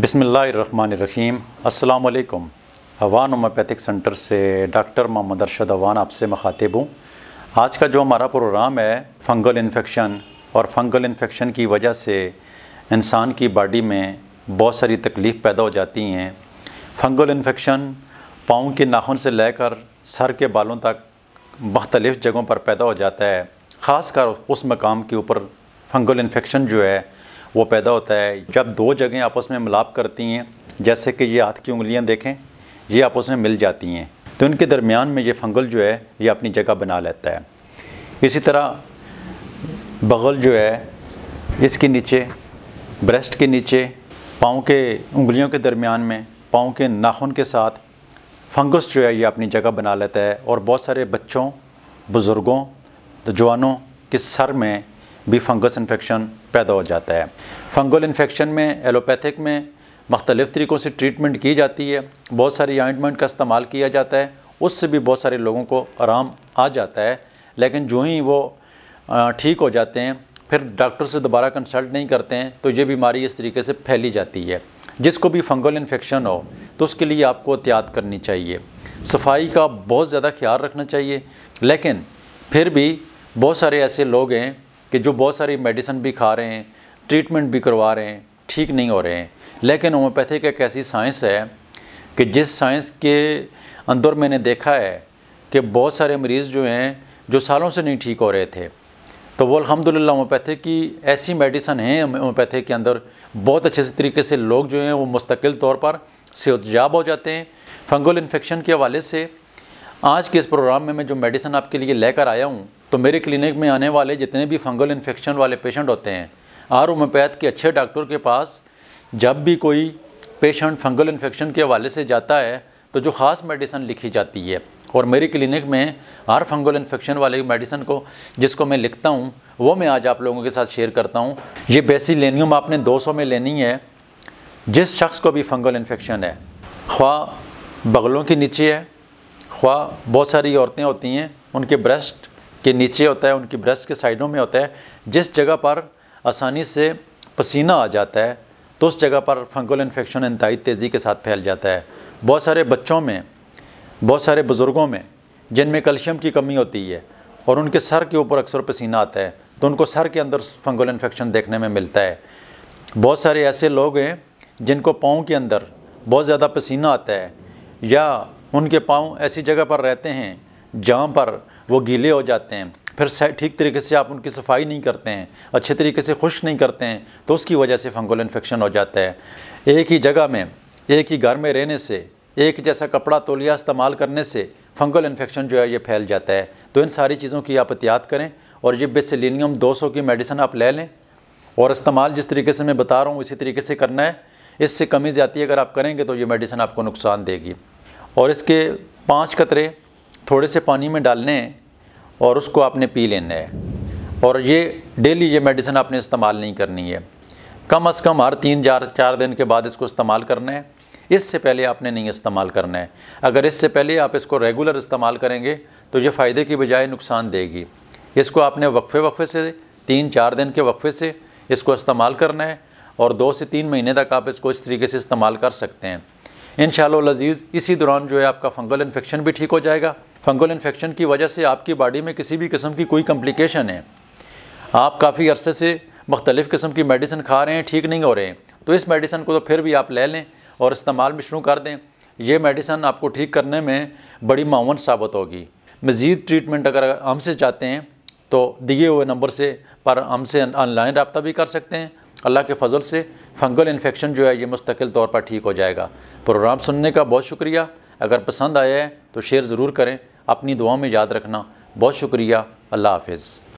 बिसमीम अल्लाम Awan homeopathic centre से डॉक्टर मोहम्मद अरशद अवान आपसे मखातिब हूँ आज का जो हमारा प्रोग्राम है फंगल इन्फेक्शन और फंगल इन्फेक्शन की वजह से इंसान की बॉडी में बहुत सारी तकलीफ़ पैदा हो जाती हैं फंगल इन्फेक्शन पाँव के नाखून से लेकर सर के बालों तक मख्तलफ़ जगहों पर पैदा हो जाता है ख़ास कर उस मकाम के ऊपर फंगल इन्फेक्शन जो है वो पैदा होता है जब दो जगह आपस में मिलाप करती हैं जैसे कि ये हाथ की उंगलियां देखें ये आपस में मिल जाती हैं तो इनके दरमियान में ये फंगल जो है ये अपनी जगह बना लेता है इसी तरह बगल जो है इसके नीचे ब्रेस्ट के नीचे पाँव के उंगलियों के दरमियान में पाँव के नाखून के साथ फंगस जो है ये अपनी जगह बना लेता है और बहुत सारे बच्चों बुज़ुर्गों जवानों के सर में भी फंगस इन्फेक्शन पैदा हो जाता है फंगल इन्फेक्शन में एलोपैथिक में मख्तल तरीक़ों से ट्रीटमेंट की जाती है बहुत सारी आइंटमेंट का इस्तेमाल किया जाता है उससे भी बहुत सारे लोगों को आराम आ जाता है लेकिन जो ही वो ठीक हो जाते हैं फिर डॉक्टर से दोबारा कंसल्ट नहीं करते हैं तो ये बीमारी इस तरीके से फैली जाती है जिसको भी फंगल इन्फेक्शन हो तो उसके लिए आपको एहतियात करनी चाहिए सफाई का बहुत ज़्यादा ख्याल रखना चाहिए लेकिन फिर भी बहुत सारे ऐसे लोग हैं कि जो बहुत सारी मेडिसिन भी खा रहे हैं ट्रीटमेंट भी करवा रहे हैं ठीक नहीं हो रहे हैं लेकिन होम्योपैथिक एक ऐसी साइंस है कि जिस साइंस के अंदर मैंने देखा है कि बहुत सारे मरीज़ जो हैं जो सालों से नहीं ठीक हो रहे थे तो वो अलहमदिल्ला होम्योपैथिक की ऐसी मेडिसन हैं होम्योपैथिक के अंदर बहुत अच्छे से तरीके से लोग जो हैं वो मुस्तकिल तौर पर सेहतयाब हो जाते हैं फंगल इन्फेक्शन के हवाले से आज के इस प्रोग्राम में मैं जो मेडिसिन आपके लिए लेकर आया हूँ तो मेरे क्लिनिक में आने वाले जितने भी फंगल इन्फेक्शन वाले पेशेंट होते हैं आर होम्योपैथ के अच्छे डॉक्टर के पास जब भी कोई पेशेंट फंगल इन्फेक्शन के हवाले से जाता है तो जो ख़ास मेडिसन लिखी जाती है और मेरी क्लिनिक में हर फंगल इन्फेक्शन वाले मेडिसन को जिसको मैं लिखता हूँ वो मैं आज आप लोगों के साथ शेयर करता हूँ ये बेसी बेसिलेनियम आपने 200 में लेनी है जिस शख्स को भी फंगल इन्फेक्शन है ख्वा बगलों के नीचे है ख्वा बहुत सारी औरतें होती हैं उनके ब्रेस्ट के नीचे होता है उनकी ब्रेस्ट के साइडों में होता है जिस जगह पर आसानी से पसीना आ जाता है तो उस जगह पर फंगल इन्फेक्शन इंतई तेज़ी के साथ फैल जाता है बहुत सारे बच्चों में बहुत सारे बुज़ुर्गों में जिनमें कैल्शियम की कमी होती है और उनके सर के ऊपर अक्सर पसीना आता है तो उनको सर के अंदर फंगल इन्फेक्शन देखने में मिलता है बहुत सारे ऐसे लोग हैं जिनको पाँव के अंदर बहुत ज़्यादा पसीना आता है या उनके पाँव ऐसी जगह पर रहते हैं जहाँ पर वो गीले हो जाते हैं फिर ठीक तरीके से आप उनकी सफाई नहीं करते हैं अच्छे तरीके से खुश नहीं करते हैं तो उसकी वजह से फंगल इन्फेक्शन हो जाता है एक ही जगह में एक ही घर में रहने से एक जैसा कपड़ा तोलिया इस्तेमाल करने से फंगल इन्फेक्शन जो है ये फैल जाता है तो इन सारी चीज़ों की आप एहतियात करें और ये दो सौ की मेडिसिन आप ले लें और इस्तेमाल जिस तरीके से मैं बता रहा हूँ इसी तरीके से करना है इससे कमी ज़्यादा अगर आप करेंगे तो ये मेडिसिन आपको नुकसान देगी और इसके पांच कतरे थोड़े से पानी में डालने हैं और उसको आपने पी लेना है और ये डेली ये मेडिसिन आपने इस्तेमाल नहीं करनी है कम अज़ कम हर तीन चार चार दिन के बाद इसको इस्तेमाल करना है इससे पहले आपने नहीं इस्तेमाल करना है अगर इससे पहले आप इसको रेगुलर इस्तेमाल करेंगे तो ये फ़ायदे की बजाय नुकसान देगी इसको आपने वक्फे वक्फे से तीन चार दिन के वक्फे से इसको इस्तेमाल करना है और दो से तीन महीने तक आप इसको इस तरीके से इस्तेमाल कर सकते हैं इन लजीज़ इसी दौरान जो है आपका फंगल इन्फेक्शन भी ठीक हो जाएगा फंगल इन्फेक्शन की वजह से आपकी बॉडी में किसी भी किस्म की कोई कम्प्लिकेशन है आप काफ़ी अरसे से मुख्तलिफ़ किस्म की मेडिसिन खा रहे हैं ठीक नहीं हो रहे हैं तो इस मेडिसिन को तो फिर भी आप ले लें और इस्तेमाल भी शुरू कर दें यह मेडिसन आपको ठीक करने में बड़ी मावन साबित होगी मज़ीद ट्रीटमेंट अगर हमसे चाहते हैं तो दिए हुए नंबर से पर हमसे ऑनलाइन रबता भी कर सकते हैं अल्लाह के फजल से फंगल इन्फेक्शन जो है ये मुस्तकिल तौर पर ठीक हो जाएगा प्रोग्राम सुनने का बहुत शुक्रिया अगर पसंद आया है तो शेयर ज़रूर करें अपनी दुआओं में याद रखना बहुत शुक्रिया अल्लाह हाफिज़